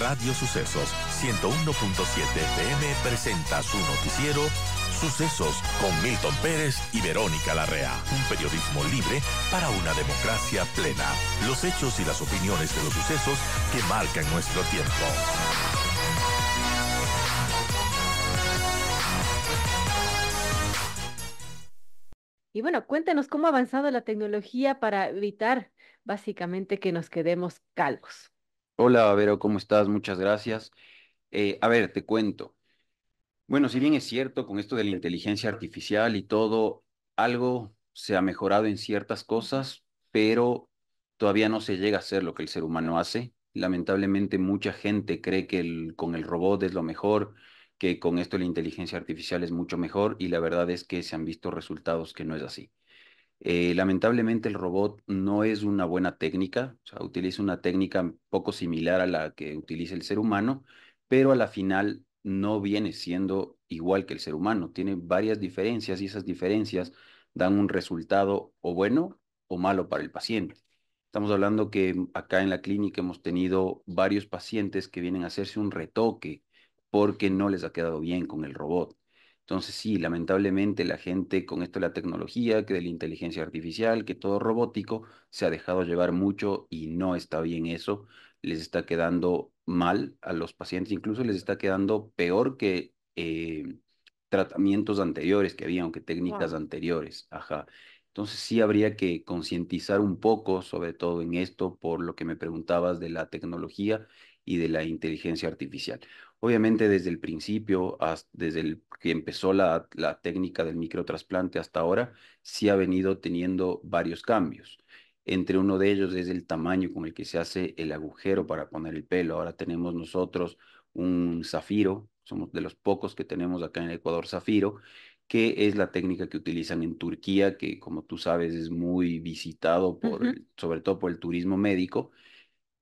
Radio Sucesos 101.7 FM presenta su noticiero Sucesos con Milton Pérez y Verónica Larrea. Un periodismo libre para una democracia plena. Los hechos y las opiniones de los sucesos que marcan nuestro tiempo. Y bueno, cuéntenos cómo ha avanzado la tecnología para evitar básicamente que nos quedemos calvos. Hola, Vero, ¿cómo estás? Muchas gracias. Eh, a ver, te cuento. Bueno, si bien es cierto, con esto de la inteligencia artificial y todo, algo se ha mejorado en ciertas cosas, pero todavía no se llega a hacer lo que el ser humano hace. Lamentablemente, mucha gente cree que con el robot es lo mejor, que con esto la inteligencia artificial es mucho mejor, y la verdad es que se han visto resultados que no es así. Eh, lamentablemente el robot no es una buena técnica, o sea, utiliza una técnica poco similar a la que utiliza el ser humano, pero a la final no viene siendo igual que el ser humano, tiene varias diferencias y esas diferencias dan un resultado o bueno o malo para el paciente. Estamos hablando que acá en la clínica hemos tenido varios pacientes que vienen a hacerse un retoque porque no les ha quedado bien con el robot. Entonces sí, lamentablemente la gente con esto de la tecnología, que de la inteligencia artificial, que todo robótico, se ha dejado llevar mucho y no está bien eso. Les está quedando mal a los pacientes, incluso les está quedando peor que eh, tratamientos anteriores que había, aunque técnicas anteriores. Ajá. Entonces sí habría que concientizar un poco, sobre todo en esto, por lo que me preguntabas de la tecnología y de la inteligencia artificial. Obviamente desde el principio, desde el que empezó la, técnica del microtrasplante hasta ahora, sí ha venido teniendo varios cambios. Entre uno de ellos es el tamaño con el que se hace el agujero para poner el pelo. Ahora tenemos nosotros un zafiro, somos de los pocos que tenemos acá en Ecuador zafiro, que es la técnica que utilizan en Turquía, que como tú sabes es muy visitado por, sobre todo por el turismo médico,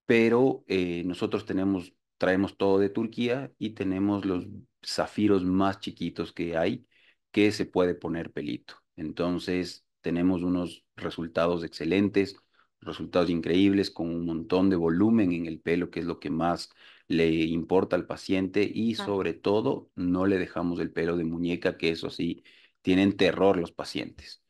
pero eh, nosotros tenemos traemos todo de Turquía y tenemos los zafiros más chiquitos que hay que se puede poner pelito. Entonces tenemos unos resultados excelentes, resultados increíbles con un montón de volumen en el pelo, que es lo que más le importa al paciente y sobre todo no le dejamos el pelo de muñeca, que eso sí, tienen terror los pacientes.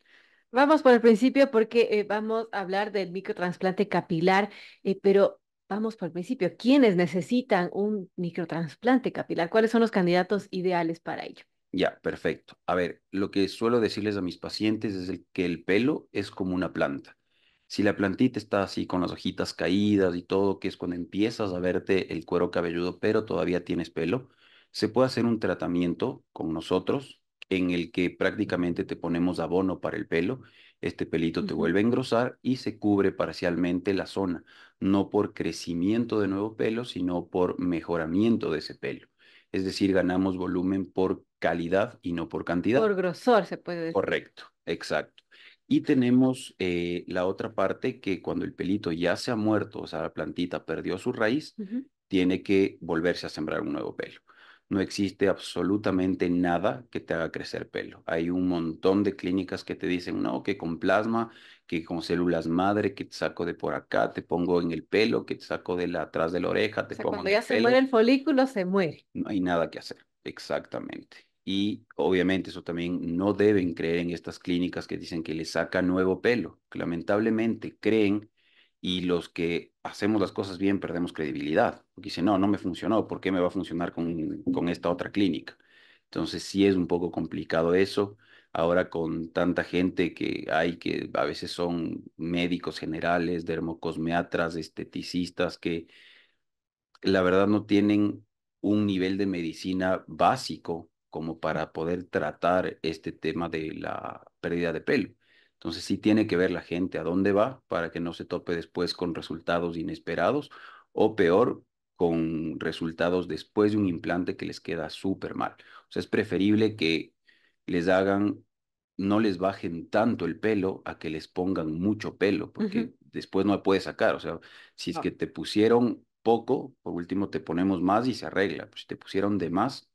Vamos por el principio porque eh, vamos a hablar del microtransplante capilar, eh, pero vamos por el principio, ¿quiénes necesitan un microtransplante capilar? ¿Cuáles son los candidatos ideales para ello? Ya, perfecto. A ver, lo que suelo decirles a mis pacientes es el, que el pelo es como una planta. Si la plantita está así con las hojitas caídas y todo, que es cuando empiezas a verte el cuero cabelludo, pero todavía tienes pelo, se puede hacer un tratamiento con nosotros en el que prácticamente te ponemos abono para el pelo este pelito te vuelve a engrosar y se cubre parcialmente la zona, no por crecimiento de nuevo pelo, sino por mejoramiento de ese pelo. Es decir, ganamos volumen por calidad y no por cantidad. Por grosor se puede decir. Correcto, exacto. Y tenemos eh, la otra parte que cuando el pelito ya se ha muerto, o sea, la plantita perdió su raíz, tiene que volverse a sembrar un nuevo pelo no existe absolutamente nada que te haga crecer pelo. Hay un montón de clínicas que te dicen, no, que con plasma, que con células madre, que te saco de por acá, te pongo en el pelo, que te saco de la, atrás de la oreja, te o sea, pongo Cuando ya se muere el folículo, se muere. No hay nada que hacer, exactamente. Y obviamente eso también no deben creer en estas clínicas que dicen que le saca nuevo pelo, lamentablemente creen y los que hacemos las cosas bien perdemos credibilidad. Porque dice, no, no me funcionó, ¿por qué me va a funcionar con, con esta otra clínica? Entonces sí es un poco complicado eso. Ahora con tanta gente que hay que a veces son médicos generales, dermocosmeatras, esteticistas, que la verdad no tienen un nivel de medicina básico como para poder tratar este tema de la pérdida de pelo. Entonces sí tiene que ver la gente a dónde va para que no se tope después con resultados inesperados o peor, con resultados después de un implante que les queda súper mal. O sea, es preferible que les hagan, no les bajen tanto el pelo a que les pongan mucho pelo, porque después no puede sacar. O sea, si es que te pusieron poco, por último te ponemos más y se arregla. Pues, si te pusieron de más,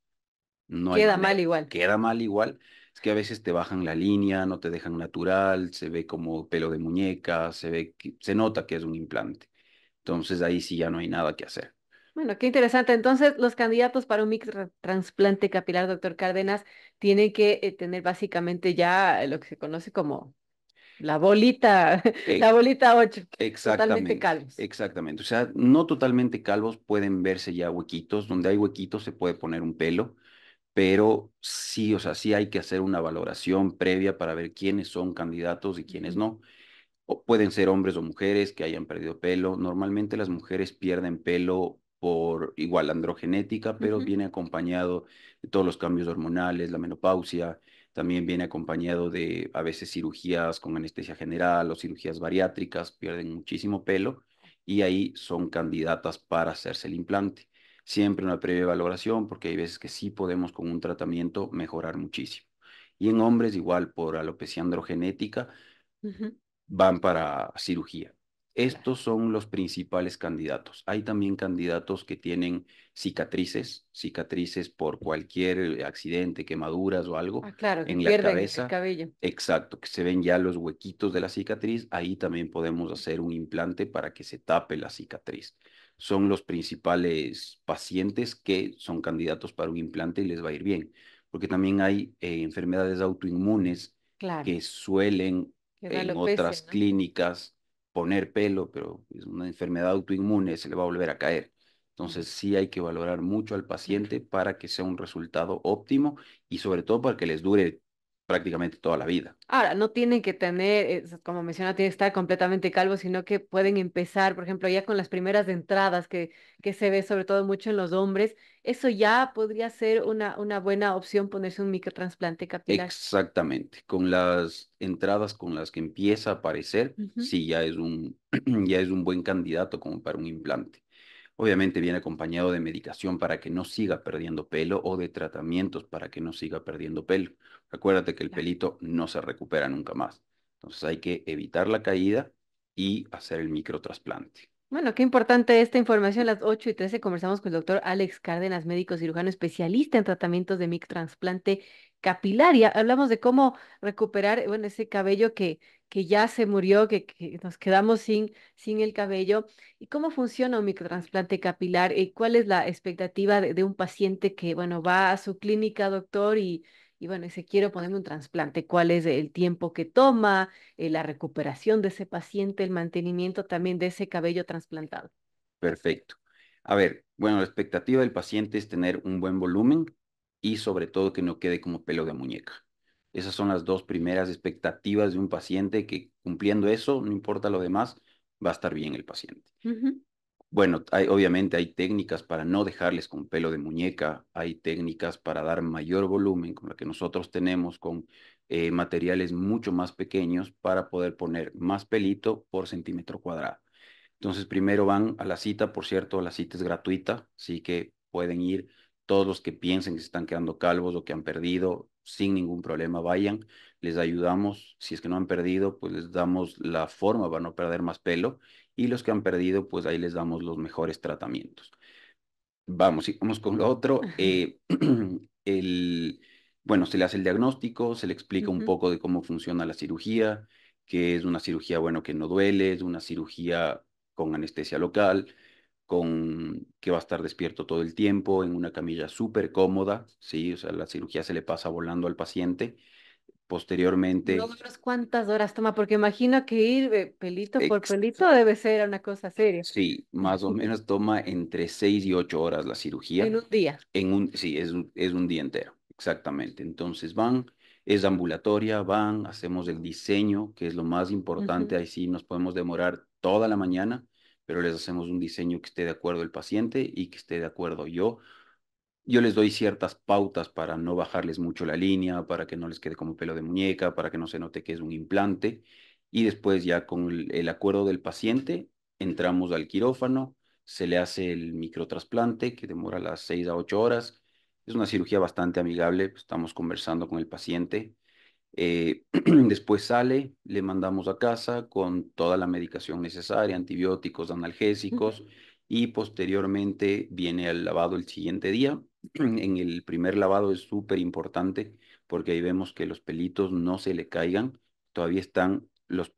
no queda mal igual. Queda mal igual que a veces te bajan la línea, no te dejan natural, se ve como pelo de muñeca, se ve se nota que es un implante. Entonces ahí sí ya no hay nada que hacer. Bueno, qué interesante. Entonces, los candidatos para un microtransplante capilar, doctor Cárdenas, tienen que eh, tener básicamente ya lo que se conoce como la bolita, e la bolita 8. Exactamente. Totalmente calvos. Exactamente. O sea, no totalmente calvos, pueden verse ya huequitos. Donde hay huequitos se puede poner un pelo pero sí, o sea, sí hay que hacer una valoración previa para ver quiénes son candidatos y quiénes no. pueden ser hombres o mujeres que hayan perdido pelo. Normalmente las mujeres pierden pelo por igual androgenética, pero viene acompañado de todos los cambios hormonales, la menopausia, también viene acompañado de a veces cirugías con anestesia general o cirugías bariátricas, pierden muchísimo pelo y ahí son candidatas para hacerse el implante. Siempre una previa valoración, porque hay veces que sí podemos con un tratamiento mejorar muchísimo. Y en hombres, igual por alopecia androgenética, van para cirugía. Estos son los principales candidatos. Hay también candidatos que tienen cicatrices, cicatrices por cualquier accidente, quemaduras o algo ah, claro, en que la cabeza. El cabello. Exacto, que se ven ya los huequitos de la cicatriz. Ahí también podemos hacer un implante para que se tape la cicatriz son los principales pacientes que son candidatos para un implante y les va a ir bien. Porque también hay eh, enfermedades autoinmunes que suelen en otras clínicas poner pelo, pero es una enfermedad autoinmune, se le va a volver a caer. Entonces sí hay que valorar mucho al paciente para que sea un resultado óptimo y sobre todo para que les dure prácticamente toda la vida. Ahora, no tienen que tener, eh, como menciona, tiene que estar completamente calvo, sino que pueden empezar, por ejemplo, ya con las primeras entradas que, que se ve sobre todo mucho en los hombres, eso ya podría ser una, una buena opción ponerse un microtransplante capilar. Exactamente, con las entradas con las que empieza a aparecer, si sí ya es, un, ya es un buen candidato como para un implante. Obviamente viene acompañado de medicación para que no siga perdiendo pelo o de tratamientos para que no siga perdiendo pelo. Acuérdate que el pelito no se recupera nunca más. Entonces hay que evitar la caída y hacer el microtrasplante. Bueno, qué importante esta información. las 8 y 13 conversamos con el doctor Alex Cárdenas, médico cirujano especialista en tratamientos de microtransplante capilar. hablamos de cómo recuperar, bueno, ese cabello que, que ya se murió, que, nos quedamos sin, sin el cabello. ¿Y cómo funciona un microtransplante capilar? ¿Y eh, cuál es la expectativa de, un paciente que, bueno, va a su clínica, doctor, y, y bueno, dice, quiero ponerme un trasplante, cuál es el tiempo que toma, eh, la recuperación de ese paciente, el mantenimiento también de ese cabello trasplantado. Perfecto. A ver, bueno, la expectativa del paciente es tener un buen volumen y sobre todo que no quede como pelo de muñeca. Esas son las dos primeras expectativas de un paciente que cumpliendo eso, no importa lo demás, va a estar bien el paciente. Bueno, obviamente hay técnicas para no dejarles con pelo de muñeca, hay técnicas para dar mayor volumen, como la que nosotros tenemos con eh, materiales mucho más pequeños para poder poner más pelito por centímetro cuadrado. Entonces, primero van a la cita, por cierto, la cita es gratuita, así que pueden ir todos los que piensen que se están quedando calvos o que han perdido sin ningún problema, vayan, les ayudamos, si es que no han perdido, pues les damos la forma para no perder más pelo y los que han perdido, pues ahí les damos los mejores tratamientos. Vamos, vamos con lo otro. Eh, el, bueno, se le hace el diagnóstico, se le explica un poco de cómo funciona la cirugía, que es una cirugía, bueno, que no duele, es una cirugía con anestesia local, con que va a estar despierto todo el tiempo, en una camilla súper cómoda, ¿sí? O sea, la cirugía se le pasa volando al paciente. Posteriormente... ¿Cuántas horas toma? Porque imagino que ir eh, pelito por pelito debe ser una cosa seria. Sí, más o menos toma entre seis y 8 horas la cirugía. En un día. En un, sí, es un, es un día entero, exactamente. Entonces van, es ambulatoria, van, hacemos el diseño, que es lo más importante, ahí sí nos podemos demorar toda la mañana pero les hacemos un diseño que esté de acuerdo el paciente y que esté de acuerdo yo. Yo les doy ciertas pautas para no bajarles mucho la línea, para que no les quede como pelo de muñeca, para que no se note que es un implante. Y después ya con el, acuerdo del paciente, entramos al quirófano, se le hace el microtrasplante que demora las 6 a 8 horas. Es una cirugía bastante amigable, pues, estamos conversando con el paciente eh, después sale, le mandamos a casa con toda la medicación necesaria, antibióticos, analgésicos, y posteriormente viene al lavado el siguiente día. en el primer lavado es súper importante porque ahí vemos que los pelitos no se le caigan, todavía están,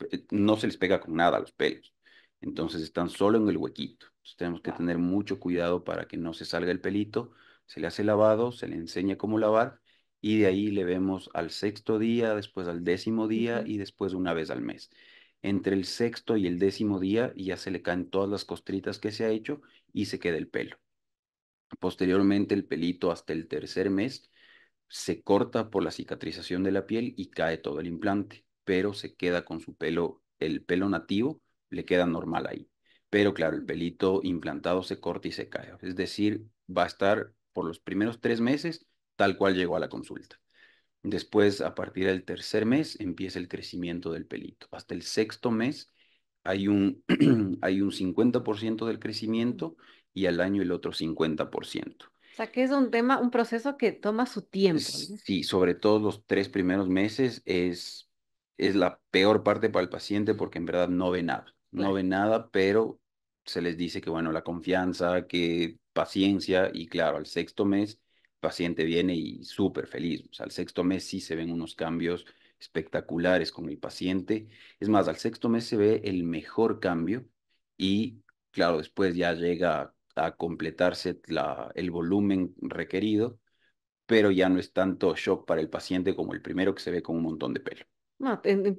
eh, no se les pega con nada los pelos. Entonces están solo en el huequito. Entonces tenemos que tener mucho cuidado para que no se salga el pelito. Se le hace lavado, se le enseña cómo lavar y de ahí le vemos al sexto día, después al décimo día y después una vez al mes. Entre el sexto y el décimo día ya se le caen todas las costritas que se ha hecho y se queda el pelo. Posteriormente el pelito hasta el tercer mes se corta por la cicatrización de la piel y cae todo el implante, pero se queda con su pelo, el pelo nativo le queda normal ahí. Pero claro, el mm. pelito implantado se corta y se cae. Es decir, va a estar por los primeros tres meses tal cual llegó a la consulta. Después, a partir del tercer mes, empieza el crecimiento del pelito. Hasta el sexto mes hay un, hay un 50% del crecimiento y al año el otro 50%. O sea, que es un tema, un proceso que toma su tiempo. Sí, sobre todo los tres primeros meses es, es la peor parte para el paciente porque en verdad no ve nada. No ve nada, pero se les dice que, bueno, la confianza, que paciencia y claro, al sexto mes paciente viene y súper feliz. al sexto mes sí se ven unos cambios espectaculares con el paciente. Es más, al sexto mes se ve el mejor cambio y, claro, después ya llega a completarse la, el volumen requerido, pero ya no es tanto shock para el paciente como el primero que se ve con un montón de pelo.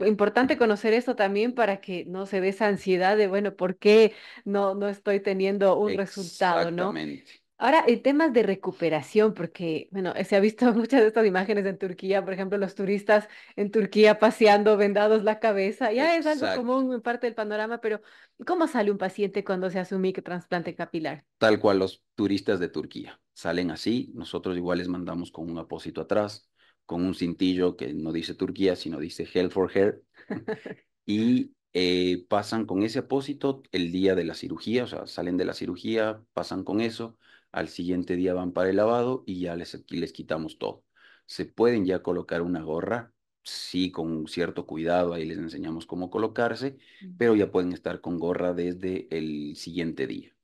importante conocer esto también para que no se dé esa ansiedad de, bueno, ¿por qué no, no estoy teniendo un resultado? ¿no? Exactamente. Ahora, temas de recuperación, porque, bueno, se ha visto muchas de estas imágenes en Turquía, por ejemplo, los turistas en Turquía paseando vendados la cabeza, ya es algo común en parte del panorama, pero ¿cómo sale un paciente cuando se hace un microtransplante capilar? Tal cual los turistas de Turquía salen así, nosotros igual les mandamos con un apósito atrás, con un cintillo que no dice Turquía, sino dice Hell for Hair, y eh, pasan con ese apósito el día de la cirugía, o sea, salen de la cirugía, pasan con eso al siguiente día van para el lavado y ya les, les quitamos todo. Se pueden ya colocar una gorra, sí, con cierto cuidado, ahí les enseñamos cómo colocarse, pero ya pueden estar con gorra desde el siguiente día.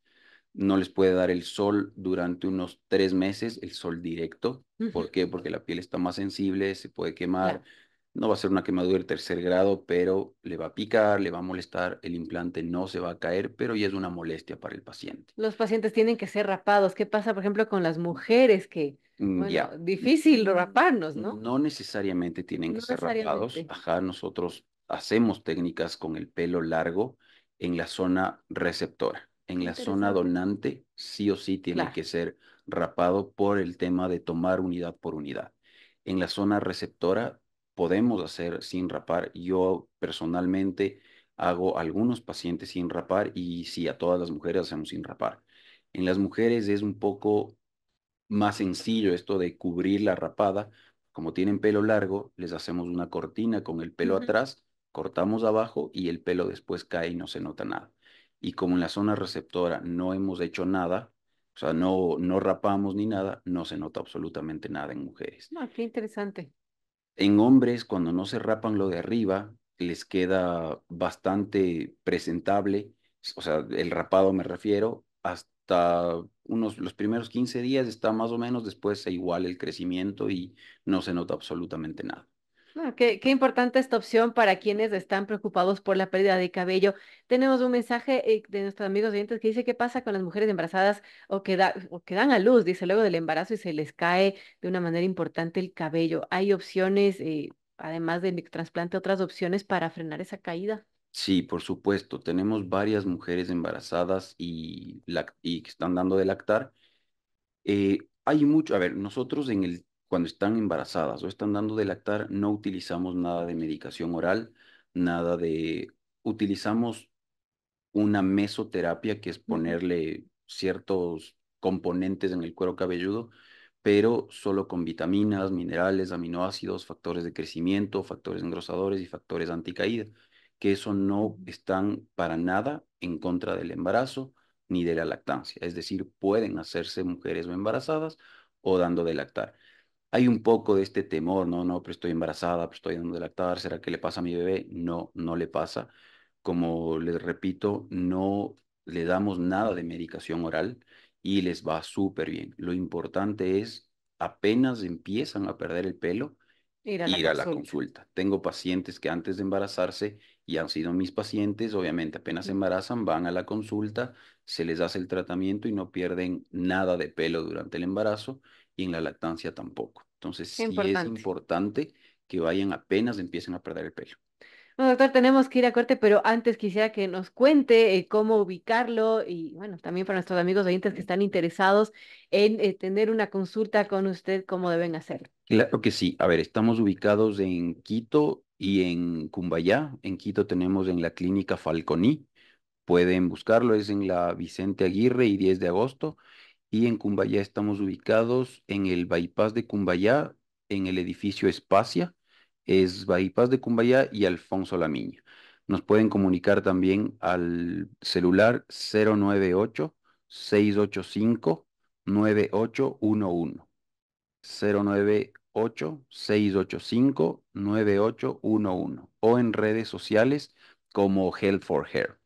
No les puede dar el sol durante unos tres meses, el sol directo. ¿Por qué? Porque la piel está más sensible, se puede quemar. No va a ser una quemadura de tercer grado, pero le va a picar, le va a molestar, el implante no se va a caer, pero ya es una molestia para el paciente. Los pacientes tienen que ser rapados. ¿Qué pasa, por ejemplo, con las mujeres que, mm, difícil raparnos, ¿no? No necesariamente tienen que ser rapados. nosotros hacemos técnicas con el pelo largo en la zona receptora. En la zona donante, sí o sí tiene que ser rapado por el tema de tomar unidad por unidad. En la zona receptora podemos hacer sin rapar. Yo personalmente hago algunos pacientes sin rapar y sí, a todas las mujeres hacemos sin rapar. En las mujeres es un poco más sencillo esto de cubrir la rapada. Como tienen pelo largo, les hacemos una cortina con el pelo atrás, cortamos abajo y el pelo después cae y no se nota nada. Y como en la zona receptora no hemos hecho nada, o sea, no, no rapamos ni nada, no se nota absolutamente nada en mujeres. qué interesante. En hombres, cuando no se rapan lo de arriba, les queda bastante presentable, o sea, el rapado me refiero, hasta unos, los primeros 15 días está más o menos, después se iguala el crecimiento y no se nota absolutamente nada. Ah, qué, importante esta opción para quienes están preocupados por la pérdida de cabello. Tenemos un mensaje eh, de nuestros amigos oyentes que dice qué pasa con las mujeres embarazadas o que, o que dan a luz, dice luego del embarazo y se les cae de una manera importante el cabello. ¿Hay opciones, eh, además del trasplante, otras opciones para frenar esa caída? Sí, por supuesto. Tenemos varias mujeres embarazadas y, que están dando de lactar. Eh, hay mucho, a ver, nosotros en el cuando están embarazadas o están dando de lactar, no utilizamos nada de medicación oral, nada de... Utilizamos una mesoterapia, que es ponerle ciertos componentes en el cuero cabelludo, pero solo con vitaminas, minerales, aminoácidos, factores de crecimiento, factores engrosadores y factores anticaída, que eso no están para nada en contra del embarazo ni de la lactancia. Es decir, pueden hacerse mujeres o embarazadas o dando de lactar hay un poco de este temor, no, no, pero estoy embarazada, pues, estoy dando de lactar, ¿será que le pasa a mi bebé? No, no le pasa. Como les repito, no le damos nada de medicación oral y les va súper bien. Lo importante es, apenas empiezan a perder el pelo, ir a, la, consulta. Tengo pacientes que antes de embarazarse, y han sido mis pacientes, obviamente apenas se embarazan, van a la consulta, se les hace el tratamiento y no pierden nada de pelo durante el embarazo y en la lactancia tampoco. Entonces, sí es importante que vayan apenas empiecen a perder el pelo. Bueno, doctor, tenemos que ir a corte, pero antes quisiera que nos cuente eh, cómo ubicarlo y, bueno, también para nuestros amigos oyentes que están interesados en eh, tener una consulta con usted, cómo deben hacerlo. Claro que sí. A ver, estamos ubicados en Quito y en Cumbayá. En Quito tenemos en la clínica Falconí. Pueden buscarlo, es en la Vicente Aguirre y 10 de agosto y en Cumbayá estamos ubicados en el bypass de Cumbayá, en el edificio Espacia, es bypass de Cumbaya y Alfonso Lamiña. Nos pueden comunicar también al celular 098-685-9811. 098-685-9811 o en redes sociales como Health for Hair.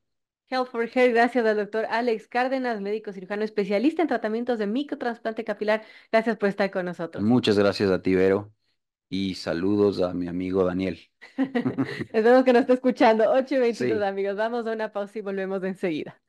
Health for Hair, gracias al doctor Alex Cárdenas, médico cirujano especialista en tratamientos de microtransplante capilar. Gracias por estar con nosotros. Muchas gracias a ti, Vero. Y saludos a mi amigo Daniel. Esperemos que nos esté escuchando. 8 y amigos. Vamos a una pausa y volvemos enseguida.